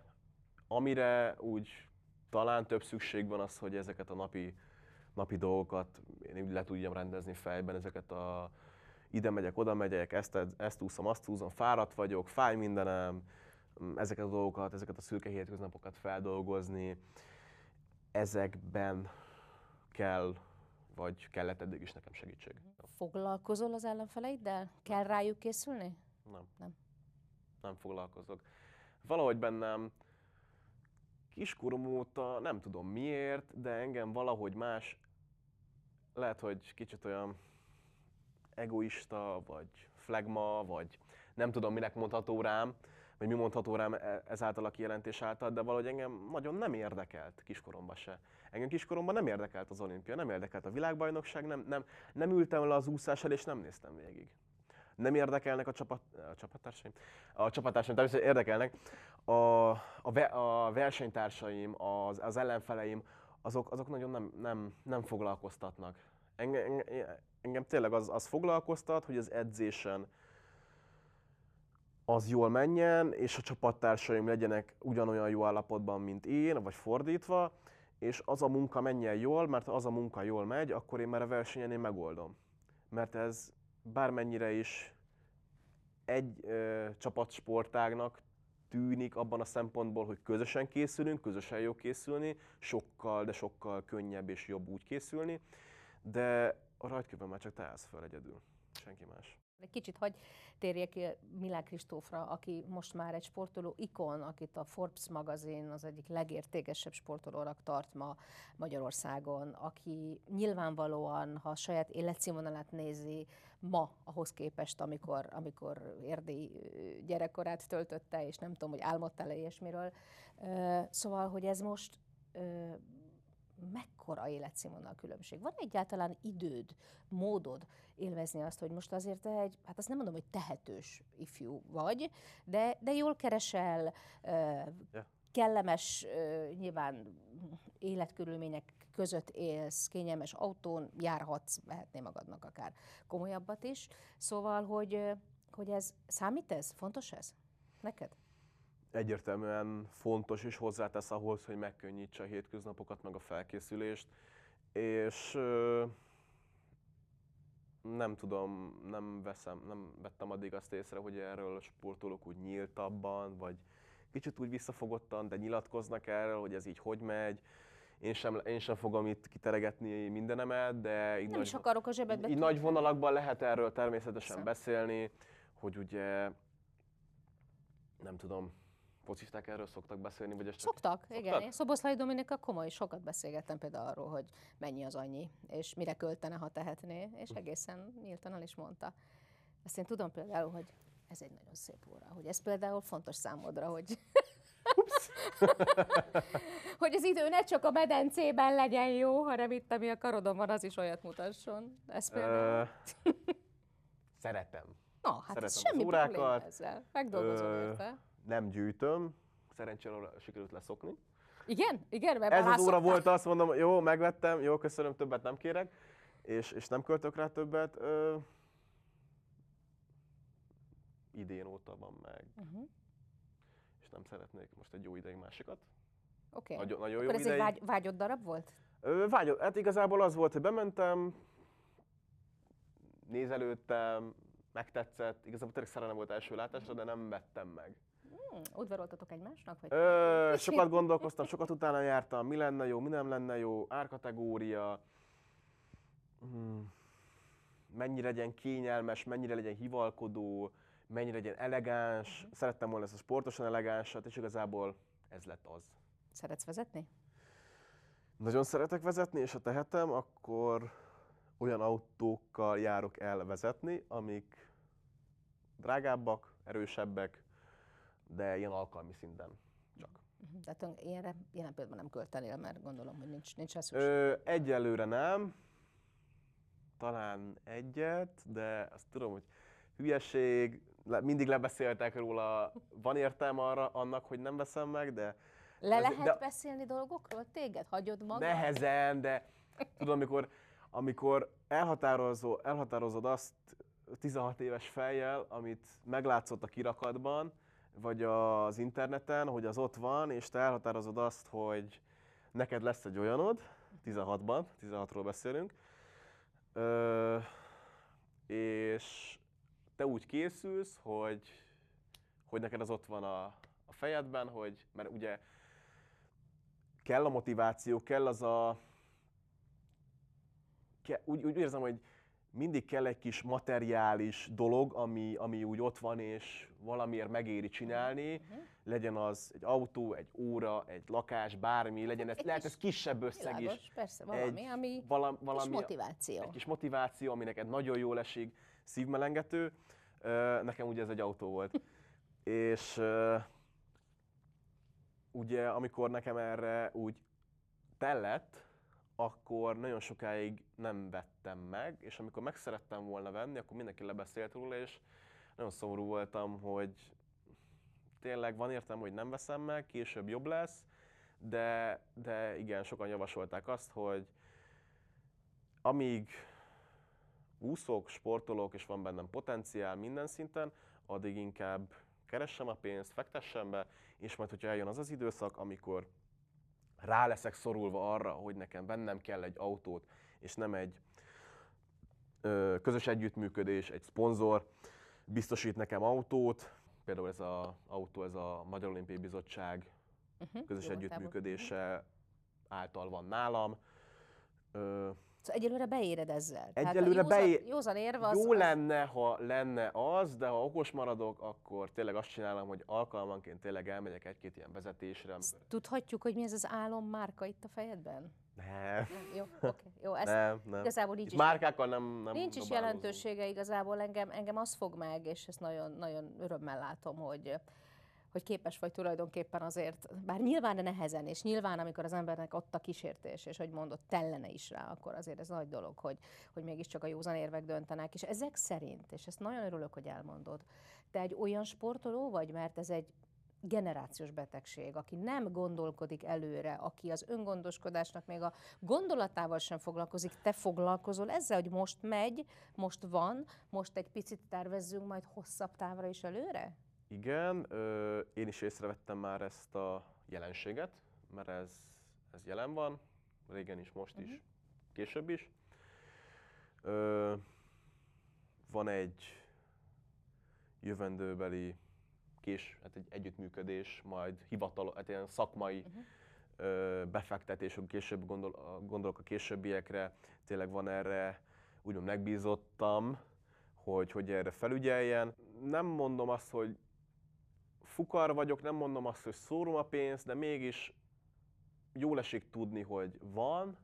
amire úgy talán több szükség van az, hogy ezeket a napi, napi dolgokat én le tudjam rendezni fejben, ezeket a ide megyek, oda megyek, ezt, ezt úszom, azt húzom, fáradt vagyok, fáj mindenem, mm, ezeket a dolgokat, ezeket a szürke hétköznapokat feldolgozni. Ezekben kell vagy kellett eddig is nekem segítség. Foglalkozol az ellenfeleiddel? Kell rájuk készülni? Nem. Nem. Nem foglalkozok. Valahogy bennem kiskorom óta, nem tudom miért, de engem valahogy más, lehet, hogy kicsit olyan egoista, vagy flegma, vagy nem tudom, minek mondható rám, vagy mi mondható rám e, ezáltal a kijelentés által, de valahogy engem nagyon nem érdekelt kiskoromban se. Engem kiskoromban nem érdekelt az olimpia, nem érdekelt a világbajnokság, nem, nem, nem ültem le az úszással és nem néztem végig. Nem érdekelnek a, csapat, a csapattársaim, a csapattársaim természetesen érdekelnek, a, a, ve, a versenytársaim, az, az ellenfeleim, azok, azok nagyon nem, nem, nem foglalkoztatnak. Engem, engem tényleg az, az foglalkoztat, hogy az edzésen, az jól menjen, és a csapattársaim legyenek ugyanolyan jó állapotban, mint én, vagy fordítva, és az a munka menjen jól, mert ha az a munka jól megy, akkor én már a versenyen én megoldom. Mert ez bármennyire is egy ö, csapatsportágnak tűnik abban a szempontból, hogy közösen készülünk, közösen jó készülni, sokkal, de sokkal könnyebb és jobb úgy készülni, de a rajtkőben már csak te állsz föl egyedül, senki más. Egy kicsit hagy térjek Milán Milák Kristófra, aki most már egy sportoló ikon, akit a Forbes magazin az egyik legértékesebb sportolónak tart ma Magyarországon, aki nyilvánvalóan, ha a saját életszínvonalát nézi, ma ahhoz képest, amikor, amikor érdi gyerekkorát töltötte, és nem tudom, hogy álmodtál-e ilyesmiről. Szóval, hogy ez most mekkora életszínvonal különbség. Van egyáltalán időd, módod élvezni azt, hogy most azért te egy, hát azt nem mondom, hogy tehetős ifjú vagy, de, de jól keresel, kellemes, nyilván életkörülmények között élsz, kényelmes autón járhatsz, vehetné magadnak akár komolyabbat is. Szóval, hogy, hogy ez számít ez? Fontos ez neked? egyértelműen fontos és hozzátesz ahhoz, hogy megkönnyítse a hétköznapokat, meg a felkészülést, és nem tudom, nem veszem, nem vettem addig azt észre, hogy erről sportolók úgy nyíltabban, vagy kicsit úgy visszafogottan, de nyilatkoznak erről, hogy ez így hogy megy. Én sem, én sem fogom itt kiteregetni mindenemet, de így, nem nagy, is akarok a zsebedbe így, nagy vonalakban lehet erről természetesen Viszont. beszélni, hogy ugye nem tudom, focisták erről szoktak beszélni? Vagy csak szoktak, szoktak, igen. Én Szoboszlai Dominika komoly, sokat beszélgettem például arról, hogy mennyi az annyi, és mire költene, ha tehetné, és egészen nyíltan el is mondta. Azt én tudom például, hogy ez egy nagyon szép óra, hogy ez például fontos számodra, hogy *laughs* hogy az idő ne csak a medencében legyen jó, hanem itt, ami a karodon van, az is olyat mutasson. Ez például... *laughs* Szeretem. Na, hát Szeretem ez semmi probléma ezzel. Megdolgozom ö... érte nem gyűjtöm, szerencsére sikerült leszokni. Igen, igen, mert Ez az óra volt, azt mondom, jó, megvettem, jó, köszönöm, többet nem kérek, és, és nem költök rá többet. Ö, idén óta van meg. Uh-huh. És nem szeretnék most egy jó ideig másikat. Oké. Okay. Nagyon, nagyon Akkor jó ez ideig. egy vágy, vágyott darab volt? Ö, vágyott, hát igazából az volt, hogy bementem, nézelődtem, megtetszett, igazából tényleg szerelem volt első látásra, de nem vettem meg. Hmm, udvaroltatok egymásnak? Vagy? Ö, *laughs* sokat gondolkoztam, sokat utána jártam, mi lenne jó, mi nem lenne jó, árkategória, hmm, mennyire legyen kényelmes, mennyire legyen hivalkodó, mennyire legyen elegáns. Uh-huh. Szerettem volna ezt a sportosan elegánsat, és igazából ez lett az. Szeretsz vezetni? Nagyon szeretek vezetni, és ha tehetem, akkor olyan autókkal járok el vezetni, amik drágábbak, erősebbek, de ilyen alkalmi szinten csak. Mhm. Tehát ilyenre jelen pillanatban nem költenél, mert gondolom, hogy nincs, nincs rá szükség. Ö, egyelőre nem, talán egyet, de azt tudom, hogy hülyeség, le, mindig lebeszéltek róla, van értelme arra annak, hogy nem veszem meg, de... Le ez, lehet de, beszélni dolgokról téged? Hagyod magad? Nehezen, de tudom, amikor, amikor elhatározod, elhatározod azt 16 éves fejjel, amit meglátszott a kirakatban, vagy az interneten, hogy az ott van, és te elhatározod azt, hogy neked lesz egy olyanod, 16-ban, 16-ról beszélünk, ö, és te úgy készülsz, hogy, hogy neked az ott van a, a fejedben, hogy, mert ugye kell a motiváció, kell az a, ke, úgy, úgy érzem, hogy mindig kell egy kis materiális dolog, ami, ami úgy ott van, és valamiért megéri csinálni, uh-huh. legyen az egy autó, egy óra, egy lakás, bármi, legyen ez, egy lehet kis, ez kisebb összeg világos, is. persze, valami, egy, ami valam, valami, kis motiváció. Egy kis motiváció, ami neked nagyon jól esik, szívmelengető. Nekem ugye ez egy autó volt. *laughs* és ugye, amikor nekem erre úgy tellett, akkor nagyon sokáig nem vettem meg, és amikor meg szerettem volna venni, akkor mindenki lebeszélt róla, és nagyon szomorú voltam, hogy tényleg van értem, hogy nem veszem meg, később jobb lesz, de, de igen, sokan javasolták azt, hogy amíg úszok, sportolok, és van bennem potenciál minden szinten, addig inkább keressem a pénzt, fektessem be, és majd, hogyha eljön az az időszak, amikor rá leszek szorulva arra, hogy nekem bennem kell egy autót, és nem egy ö, közös együttműködés, egy szponzor biztosít nekem autót. Például ez az autó, ez a Magyar Olimpiai Bizottság uh-huh, közös jó, együttműködése uh-huh. által van nálam. Ö, Szóval egyelőre beéred ezzel. Egyelőre Tehát, józan, józan érve az, Jó lenne, ha lenne az, de ha okos maradok, akkor tényleg azt csinálom, hogy alkalmanként tényleg elmegyek egy-két ilyen vezetésre. Ezt tudhatjuk, hogy mi ez az álom márka itt a fejedben? Nem. Jó, oké. Jó, ez nem, nem. igazából nincs Itt is. Márkákkal nem, nem Nincs is jelentősége igazából engem, engem az fog meg, és ezt nagyon, nagyon örömmel látom, hogy hogy képes vagy tulajdonképpen azért, bár nyilván de nehezen, és nyilván amikor az embernek ott a kísértés, és hogy mondott, tellene is rá, akkor azért ez nagy dolog, hogy, hogy mégiscsak a józan érvek döntenek, és ezek szerint, és ezt nagyon örülök, hogy elmondod, te egy olyan sportoló vagy, mert ez egy generációs betegség, aki nem gondolkodik előre, aki az öngondoskodásnak még a gondolatával sem foglalkozik, te foglalkozol ezzel, hogy most megy, most van, most egy picit tervezzünk majd hosszabb távra is előre? Igen, ö, én is észrevettem már ezt a jelenséget, mert ez, ez jelen van, régen is, most uh-huh. is, mhm. később is. Ö, van egy jövendőbeli kis, hát egy együttműködés, majd hivatal, hát ilyen szakmai uh-huh. ö, befektetésünk, később gondol, gondolok a későbbiekre, tényleg van erre, úgymond megbízottam, hogy, hogy erre felügyeljen. Nem mondom azt, hogy fukar vagyok, nem mondom azt, hogy szórom a pénzt, de mégis jól esik tudni, hogy van,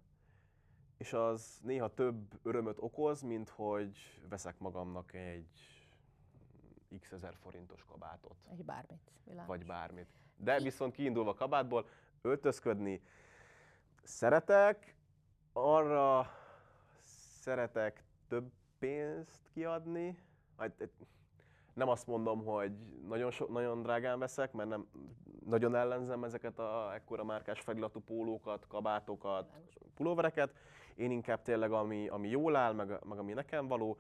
és az néha több örömöt okoz, mint hogy veszek magamnak egy x ezer forintos kabátot. Egy bármit, világos. Vagy bármit. De viszont kiindulva a kabátból, öltözködni szeretek, arra szeretek több pénzt kiadni, nem azt mondom, hogy nagyon, so, nagyon drágán veszek, mert nem, nagyon ellenzem ezeket a ekkora márkás feliratú pólókat, kabátokat, pulóvereket. Én inkább tényleg, ami, ami jól áll, meg, meg ami nekem való,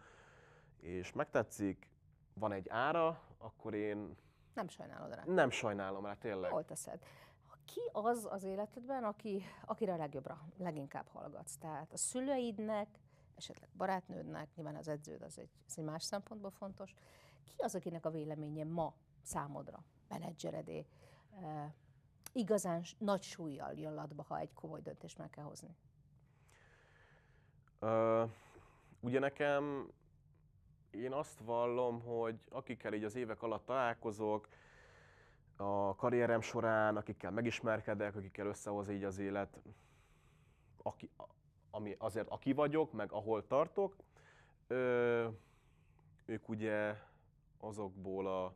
és megtetszik, van egy ára, akkor én... Nem sajnálod rá. Nem sajnálom rá, tényleg. Hol teszed? ki az az életedben, aki, akire a legjobbra, leginkább hallgatsz? Tehát a szülőidnek, esetleg barátnődnek, nyilván az edződ az egy, az egy más szempontból fontos, ki az, akinek a véleménye ma számodra, menedzseredé, e, igazán nagy súlyjal jön latba, ha egy komoly döntést meg kell hozni? Uh, ugye nekem én azt vallom, hogy akikkel így az évek alatt találkozok, a karrierem során, akikkel megismerkedek, akikkel összehoz így az élet, aki, ami azért aki vagyok, meg ahol tartok, ö, ők ugye azokból a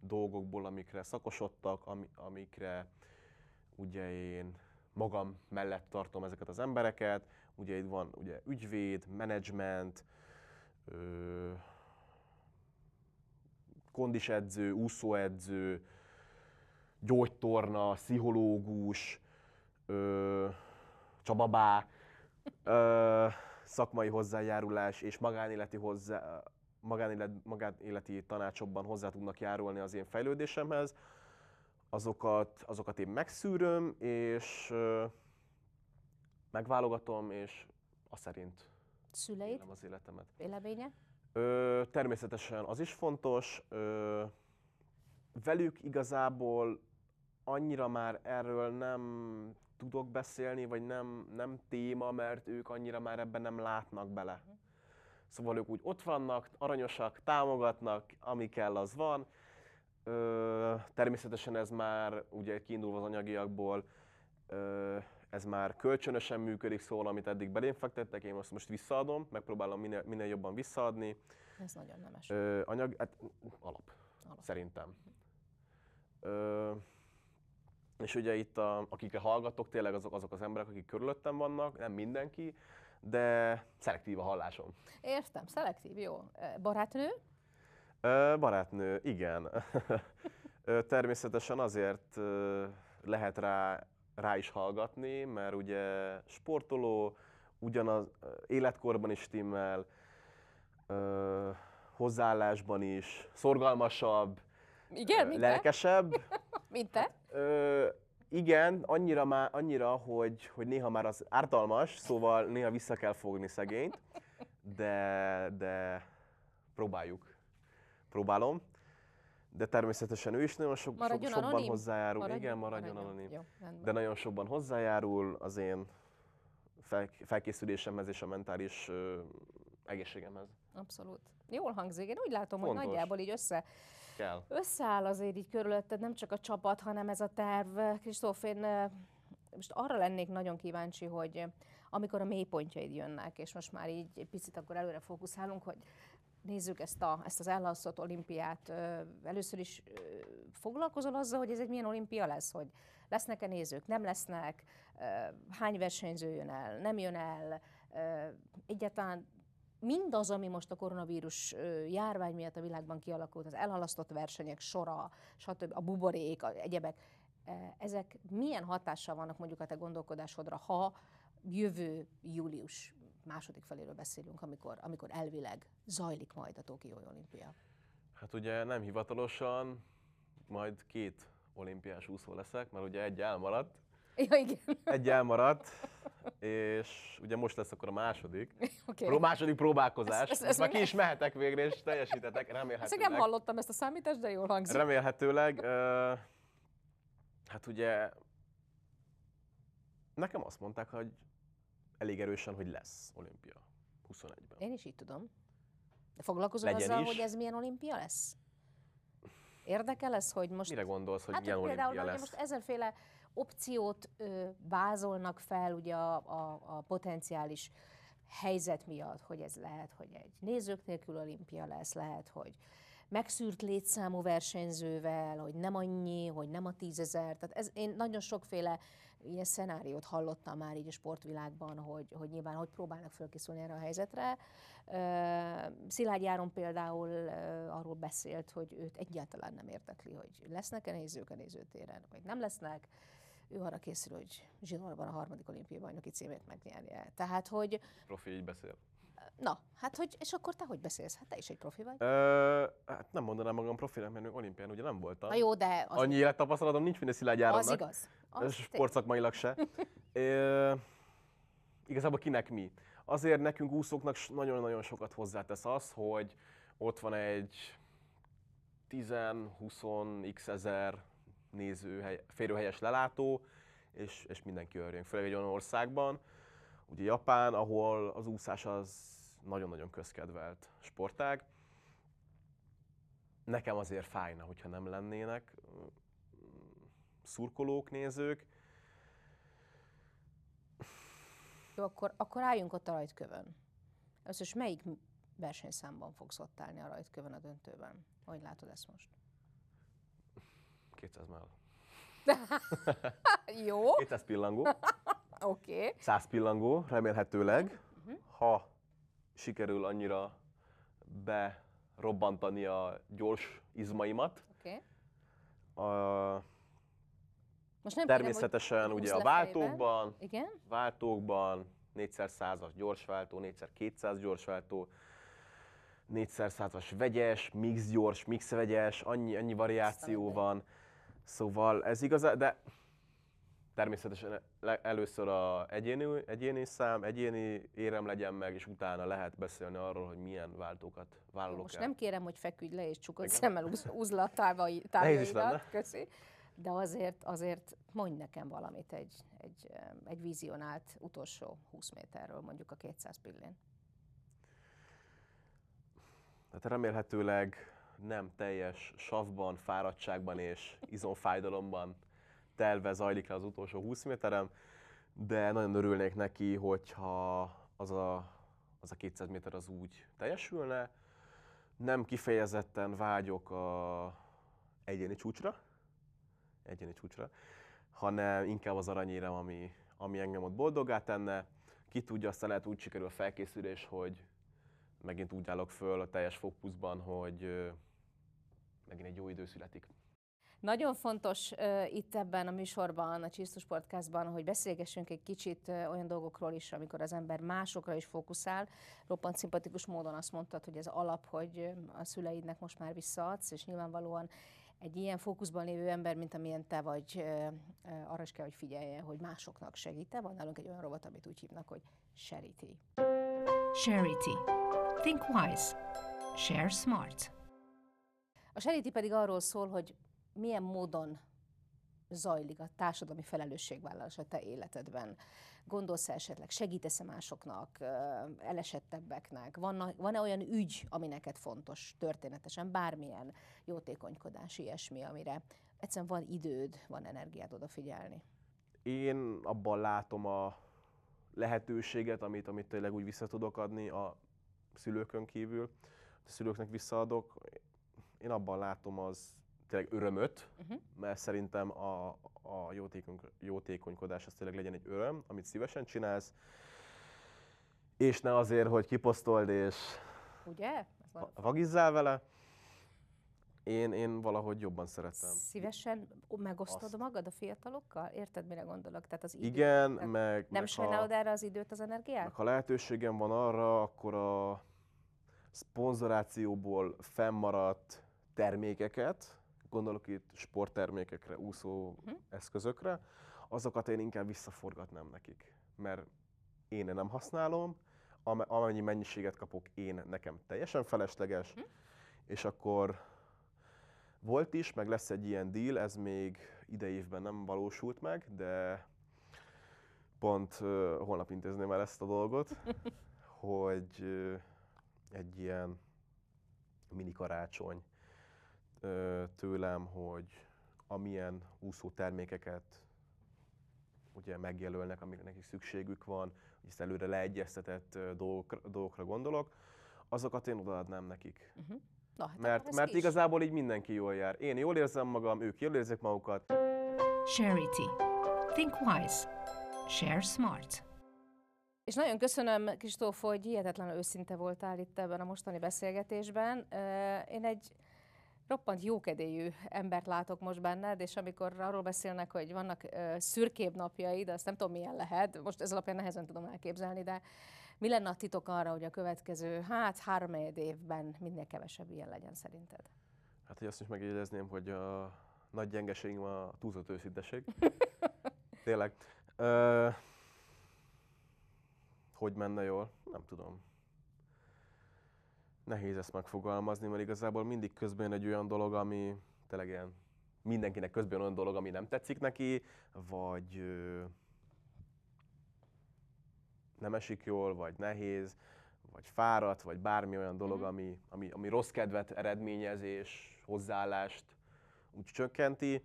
dolgokból, amikre szakosodtak, amikre ugye én magam mellett tartom ezeket az embereket. Ugye itt van ugye ügyvéd, menedzsment, kondisedző, úszóedző, gyógytorna, pszichológus, ö, csababá, ö, szakmai hozzájárulás és magánéleti hozzá, magánélet, magánéleti tanácsokban hozzá tudnak járulni az én fejlődésemhez, azokat, azokat én megszűröm, és megválogatom, és a szerint Szüleid? az életemet. Véleménye? Ö, természetesen az is fontos. Ö, velük igazából annyira már erről nem tudok beszélni, vagy nem, nem téma, mert ők annyira már ebben nem látnak bele. Mhm. Szóval ők úgy ott vannak, aranyosak, támogatnak, ami kell, az van. Ö, természetesen ez már ugye kiindulva az anyagiakból, ö, ez már kölcsönösen működik, szóval amit eddig belém fektettek, én azt most visszaadom, megpróbálom minél, minél jobban visszaadni. Ez nagyon nemes. Ö, anyag, hát, alap, alap, szerintem. Mhm. Ö, és ugye itt, a, akikre hallgatok, tényleg azok, azok az emberek, akik körülöttem vannak, nem mindenki, de szelektív a hallásom. Értem, szelektív, jó. Barátnő? Ö, barátnő, igen. *laughs* Természetesen azért lehet rá, rá is hallgatni, mert ugye sportoló, ugyanaz életkorban is stimmel, ö, hozzáállásban is, szorgalmasabb, igen, lelkesebb. *laughs* Mint te? Ö, igen, annyira, má, annyira hogy, hogy néha már az ártalmas, szóval néha vissza kell fogni szegényt, de, de próbáljuk. Próbálom. De természetesen ő is nagyon sok, sok, sokban anonim. hozzájárul. Maradjon, igen, maradjon, maradjon. anonim. Jó, de nagyon sokban hozzájárul az én fel, felkészülésemhez és a mentális ö, egészségemhez. Abszolút. Jól hangzik. Én úgy látom, Fontos. hogy nagyjából így össze kell. Összeáll azért így körülötted nem csak a csapat, hanem ez a terv. Kristóf, én most arra lennék nagyon kíváncsi, hogy amikor a mélypontjaid jönnek, és most már így egy picit akkor előre fókuszálunk, hogy nézzük ezt, a, ezt az elhalasztott olimpiát. Először is foglalkozol azzal, hogy ez egy milyen olimpia lesz, hogy lesznek-e nézők, nem lesznek, hány versenyző jön el, nem jön el, egyáltalán mindaz, ami most a koronavírus járvány miatt a világban kialakult, az elhalasztott versenyek sora, stb., a buborék, a egyebek, e, ezek milyen hatással vannak mondjuk a te gondolkodásodra, ha jövő július második feléről beszélünk, amikor, amikor elvileg zajlik majd a Tokiói olimpia? Hát ugye nem hivatalosan, majd két olimpiás úszó leszek, mert ugye egy elmaradt, *laughs* Ja, igen. Egy elmaradt, és ugye most lesz akkor a második, okay. pró- második próbálkozás. Ez, ez, ez már ki is mehetek végre, és teljesítetek, remélhetőleg. Ezt nem hallottam ezt a számítást, de jól hangzik. Remélhetőleg, uh, hát ugye nekem azt mondták, hogy elég erősen, hogy lesz olimpia 21-ben. Én is így tudom. De foglalkozol Legyen azzal, is. hogy ez milyen olimpia lesz? Érdekel ez, hogy most... Mire gondolsz, hogy hát, milyen olimpia például, lesz? most ezenféle opciót ö, vázolnak fel ugye a, a, a potenciális helyzet miatt, hogy ez lehet, hogy egy nézők nélkül olimpia lesz, lehet, hogy megszűrt létszámú versenyzővel, hogy nem annyi, hogy nem a tízezer. Tehát ez, én nagyon sokféle ilyen szenáriót hallottam már így a sportvilágban, hogy, hogy nyilván hogy próbálnak fölkészülni erre a helyzetre. Szilágy Áron például arról beszélt, hogy őt egyáltalán nem érdekli, hogy lesznek-e nézők a nézőtéren, vagy nem lesznek ő arra készül, hogy zsinórban a harmadik olimpiai bajnoki címét megnyerje. Tehát, hogy... Profi így beszél. Na, hát hogy, és akkor te hogy beszélsz? Hát te is egy profi vagy. Ö, hát nem mondanám magam profinak, mert olimpián ugye nem voltam. Na jó, de... Az Annyi élettapasztalatom nincs, mint a Szilágy Az igaz. Az Sportszakmailag se. é, *laughs* igazából kinek mi? Azért nekünk úszóknak nagyon-nagyon sokat hozzátesz az, hogy ott van egy 10-20 x ezer nézőhely, férőhelyes lelátó, és, és mindenki örüljön, főleg egy olyan országban, ugye Japán, ahol az úszás az nagyon-nagyon közkedvelt sportág. Nekem azért fájna, hogyha nem lennének mm, szurkolók, nézők. Jó, akkor, akkor álljunk ott a rajtkövön. Összes melyik versenyszámban fogsz ott állni a rajtkövön a döntőben? Hogy látod ezt most? 200 mell. *laughs* Jó. 200 pillangó. *laughs* Oké. Okay. 100 pillangó, remélhetőleg, uh-huh. ha sikerül annyira berobbantani a gyors izmaimat. Okay. Most nem természetesen kérem, ugye a váltókban, Igen? váltókban 4x100-as gyorsváltó, 4x200 gyorsváltó, 4x100-as vegyes, mix gyors, mix vegyes, annyi, annyi variáció van. Szóval ez igaz, de természetesen először a egyéni, egyéni szám, egyéni érem legyen meg, és utána lehet beszélni arról, hogy milyen váltókat vállalok Most el. nem kérem, hogy feküdj le és csukod szemmel uzla a távai, távjaidat, *laughs* köszi. De azért, azért mondj nekem valamit egy, egy, egy vizionált utolsó 20 méterről, mondjuk a 200 pillén. Hát remélhetőleg nem teljes savban, fáradtságban és izomfájdalomban telve zajlik le az utolsó 20 méterem, de nagyon örülnék neki, hogyha az a, az a 200 méter az úgy teljesülne. Nem kifejezetten vágyok a egyéni csúcsra, egyéni csúcsra, hanem inkább az aranyérem, ami, ami engem ott boldoggá tenne. Ki tudja, aztán lehet úgy sikerül a felkészülés, hogy megint úgy állok föl a teljes fókuszban, hogy megint egy jó idő születik. Nagyon fontos uh, itt ebben a műsorban, a Csisztus Podcastban, hogy beszélgessünk egy kicsit uh, olyan dolgokról is, amikor az ember másokra is fókuszál. Roppant szimpatikus módon azt mondtad, hogy ez alap, hogy a szüleidnek most már visszaadsz, és nyilvánvalóan egy ilyen fókuszban lévő ember, mint amilyen te vagy, uh, uh, arra is kell, hogy figyelje, hogy másoknak segíte. Van nálunk egy olyan robot, amit úgy hívnak, hogy Charity. Charity. Think wise. Share smart. A seríti pedig arról szól, hogy milyen módon zajlik a társadalmi felelősségvállalás a te életedben? Gondolsz -e esetleg, segítesz-e másoknak, elesettebbeknek? Van-e van -e olyan ügy, ami neked fontos történetesen, bármilyen jótékonykodás, ilyesmi, amire egyszerűen van időd, van energiád odafigyelni? Én abban látom a lehetőséget, amit, amit tényleg úgy vissza tudok adni a szülőkön kívül, a szülőknek visszaadok én abban látom az tényleg örömöt, uh-huh. mert szerintem a, a jótékony, jótékonykodás az tényleg legyen egy öröm, amit szívesen csinálsz, és ne azért, hogy kiposztold és Ugye? vagizzál vele. Én, én valahogy jobban szeretem. Szívesen megosztod Azt. magad a fiatalokkal? Érted, mire gondolok? Tehát az Igen, meg... meg nem meg sajnálod ha, erre az időt, az energiát? Meg ha lehetőségem van arra, akkor a szponzorációból fennmaradt termékeket, gondolok itt sporttermékekre, úszó uh-huh. eszközökre, azokat én inkább visszaforgatnám nekik, mert én nem használom, amennyi mennyiséget kapok én, nekem teljesen felesleges, uh-huh. és akkor volt is, meg lesz egy ilyen deal, ez még idei évben nem valósult meg, de pont uh, holnap intézném el ezt a dolgot, *laughs* hogy uh, egy ilyen mini karácsony tőlem, hogy amilyen úszó termékeket ugye megjelölnek, amire nekik szükségük van, hogy ezt előre leegyeztetett dolgokra, dolgokra gondolok, azokat én odaadnám nekik. Uh-huh. Na, hát mert mert igazából így mindenki jól jár. Én jól érzem magam, ők jól érzik magukat. Charity. Think wise. Share smart. És nagyon köszönöm, Kristóf, hogy hihetetlenül őszinte voltál itt ebben a mostani beszélgetésben. Én egy roppant jókedélyű embert látok most benned, és amikor arról beszélnek, hogy vannak ö, szürkébb napjaid, azt nem tudom milyen lehet, most ez alapján nehezen tudom elképzelni, de mi lenne a titok arra, hogy a következő, hát három évben minél kevesebb ilyen legyen szerinted? Hát, hogy azt is megjegyezném, hogy a nagy gyengeségünk a túlzott őszinteség. *laughs* Tényleg. Ö, hogy menne jól? Nem tudom. Nehéz ezt megfogalmazni, mert igazából mindig közben egy olyan dolog, ami tényleg ilyen mindenkinek közben olyan dolog, ami nem tetszik neki, vagy ö, nem esik jól, vagy nehéz, vagy fáradt, vagy bármi olyan dolog, mhm. ami, ami, ami rossz kedvet eredményezés hozzáállást úgy csökkenti.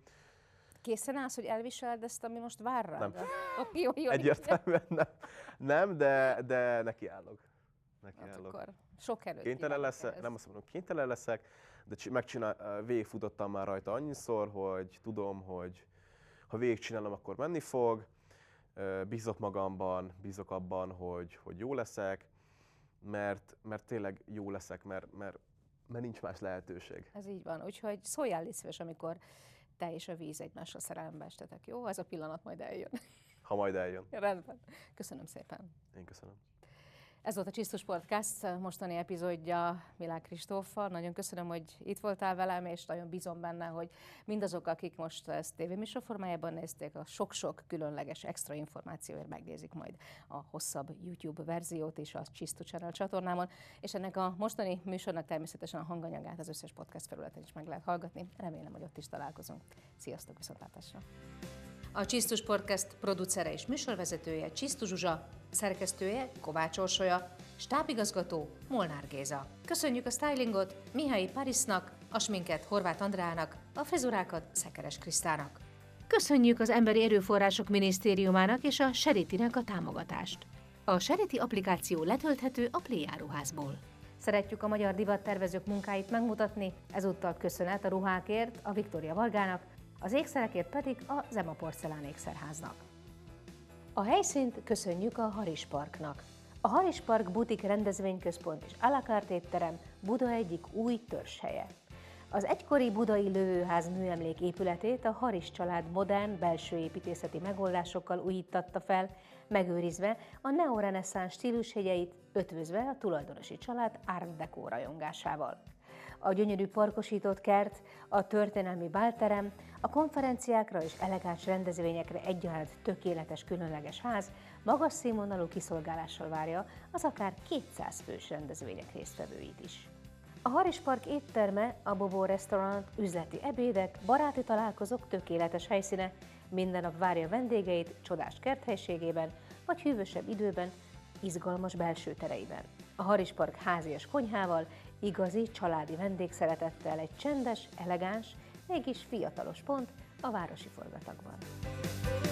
Készen állsz, hogy elviseled ezt, ami most vár rád? Nem. Oké, jó, jó, Egyértelműen nem. nem, de, de neki állok. Neki hát állok. Akkor sok előtt. kénytelen leszek, nem azt mondom, kénytelen leszek, de megcsinál, eh, végigfutottam már rajta annyiszor, hogy tudom, hogy ha végigcsinálom, akkor menni fog, eh, bízok magamban, bízok abban, hogy, hogy jó leszek, mert, mert tényleg jó leszek, mert, mert, mert nincs más lehetőség. Ez így van, úgyhogy szóljál légy szíves, amikor te és a víz egymásra szerelembe estetek, jó? Ez a pillanat majd eljön. Ha majd eljön. *laughs* Rendben. Köszönöm szépen. Én köszönöm. Ez volt a Csisztus Podcast mostani epizódja Milák Kristóffal. Nagyon köszönöm, hogy itt voltál velem, és nagyon bízom benne, hogy mindazok, akik most ezt tévéműsor formájában nézték, a sok-sok különleges extra információért megnézik majd a hosszabb YouTube verziót is a Csisztus Channel csatornámon. És ennek a mostani műsornak természetesen a hanganyagát az összes podcast felületen is meg lehet hallgatni. Remélem, hogy ott is találkozunk. Sziasztok, viszontlátásra! A Csisztus Podcast producere és műsorvezetője Csisztus Zsuzsa, Szerkesztője Kovács Orsolya, stábigazgató Molnár Géza. Köszönjük a stylingot Mihály Parisnak, a sminket Horváth Andrának, a fezurákat Szekeres Krisztának. Köszönjük az Emberi Erőforrások Minisztériumának és a Seritinek a támogatást. A Seriti applikáció letölthető a Play áruházból. Szeretjük a magyar divattervezők munkáit megmutatni, ezúttal köszönet a ruhákért a Viktória Vargának, az ékszerekért pedig a Zema Porcelán Ékszerháznak. A helyszínt köszönjük a Haris Parknak. A Haris Park butik rendezvényközpont és alakárt étterem Buda egyik új törzshelye. Az egykori budai lövőház műemlék épületét a Haris család modern belső építészeti megoldásokkal újítatta fel, megőrizve a neoreneszáns stílusjegyeit, ötvözve a tulajdonosi család ármdekó rajongásával. A gyönyörű parkosított kert, a történelmi bálterem, a konferenciákra és elegáns rendezvényekre egyaránt tökéletes különleges ház magas színvonalú kiszolgálással várja az akár 200 fős rendezvények résztvevőit is. A Haris Park étterme, a Bobó Restaurant, üzleti ebédek, baráti találkozók tökéletes helyszíne, minden nap várja vendégeit csodás kerthelységében, vagy hűvösebb időben, izgalmas belső tereiben. A Haris Park házias konyhával, igazi, családi vendégszeretettel egy csendes, elegáns mégis fiatalos pont a városi forgatagban.